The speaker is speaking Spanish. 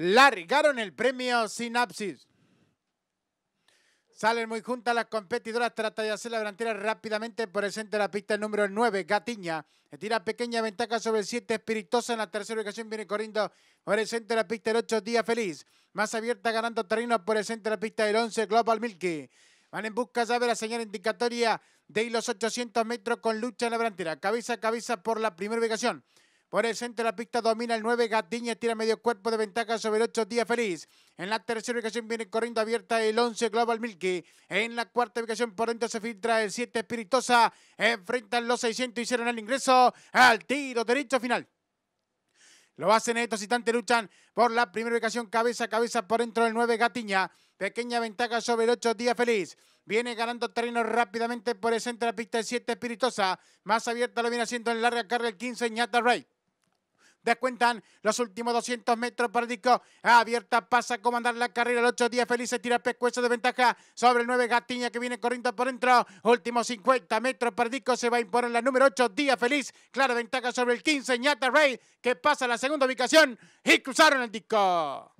largaron el premio Sinapsis. Salen muy juntas las competidoras, trata de hacer la delantera rápidamente por el centro de la pista el número 9, Gatiña. tira pequeña ventaja sobre el 7, Espiritosa en la tercera ubicación, viene corriendo por el centro de la pista el 8, Día Feliz. Más abierta ganando terreno por el centro de la pista el 11, Global Milky. Van en busca ya de la señal indicatoria de los 800 metros con lucha en la delantera. Cabeza a cabeza por la primera ubicación. Por el centro de la pista domina el 9, Gatiña tira medio cuerpo de ventaja sobre el 8, Día Feliz. En la tercera ubicación viene corriendo abierta el 11, Global Milky. En la cuarta ubicación por dentro se filtra el 7, Espiritosa. Enfrentan los 600, hicieron el ingreso al tiro derecho final. Lo hacen estos instantes, luchan por la primera ubicación, cabeza a cabeza por dentro del 9, Gatiña. Pequeña ventaja sobre el 8, Día Feliz. Viene ganando terreno rápidamente por el centro de la pista el 7, Espiritosa. Más abierta lo viene haciendo en larga carga el 15, Ñata Ray. Descuentan los últimos 200 metros para Disco. Abierta pasa a comandar la carrera. El 8 Feliz, se tira pescuezo de ventaja sobre el 9 Gatiña que viene corriendo por dentro. Últimos 50 metros para Disco. Se va a imponer la número 8 Día Feliz. Clara ventaja sobre el 15 Ñata Rey que pasa a la segunda ubicación y cruzaron el disco.